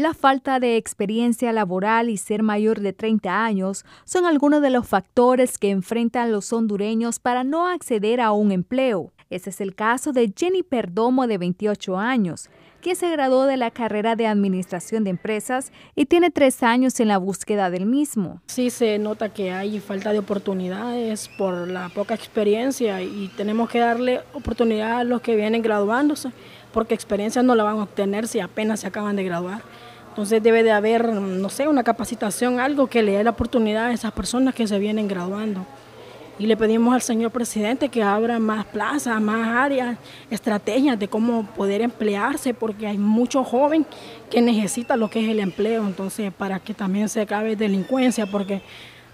La falta de experiencia laboral y ser mayor de 30 años son algunos de los factores que enfrentan los hondureños para no acceder a un empleo. Ese es el caso de Jenny Perdomo, de 28 años, que se graduó de la carrera de Administración de Empresas y tiene tres años en la búsqueda del mismo. Sí se nota que hay falta de oportunidades por la poca experiencia y tenemos que darle oportunidad a los que vienen graduándose, porque experiencia no la van a obtener si apenas se acaban de graduar. Entonces debe de haber, no sé, una capacitación, algo que le dé la oportunidad a esas personas que se vienen graduando y le pedimos al señor presidente que abra más plazas, más áreas, estrategias de cómo poder emplearse, porque hay muchos jóvenes que necesitan lo que es el empleo, entonces para que también se acabe la delincuencia, porque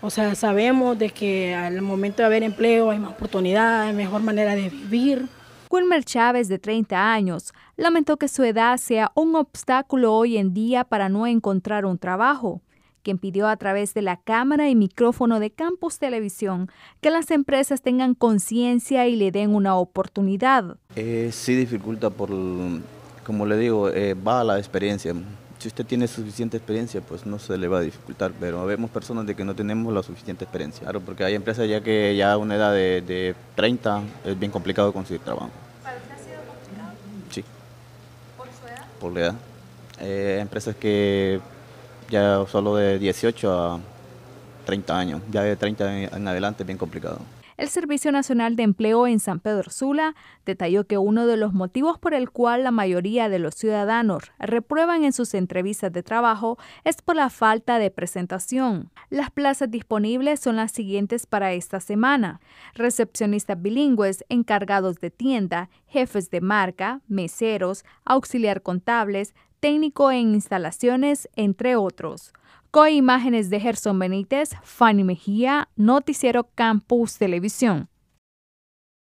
o sea, sabemos de que al momento de haber empleo hay más oportunidades, mejor manera de vivir. Wilmer Chávez, de 30 años, lamentó que su edad sea un obstáculo hoy en día para no encontrar un trabajo quien pidió a través de la cámara y micrófono de Campus Televisión que las empresas tengan conciencia y le den una oportunidad. Eh, sí dificulta por, como le digo, eh, va a la experiencia. Si usted tiene suficiente experiencia, pues no se le va a dificultar, pero vemos personas de que no tenemos la suficiente experiencia. Claro, porque hay empresas ya que ya a una edad de, 30 es bien complicado conseguir trabajo. ¿Para usted ha sido complicado? Sí. ¿Por su edad? Por la edad. Eh, empresas que ya solo de 18 a 30 años, ya de 30 en adelante es bien complicado. El Servicio Nacional de Empleo en San Pedro Sula detalló que uno de los motivos por el cual la mayoría de los ciudadanos reprueban en sus entrevistas de trabajo es por la falta de presentación. Las plazas disponibles son las siguientes para esta semana. Recepcionistas bilingües, encargados de tienda, jefes de marca, meseros, auxiliar contables, técnico en instalaciones, entre otros. Con imágenes de Gerson Benítez, Fanny Mejía, Noticiero Campus Televisión.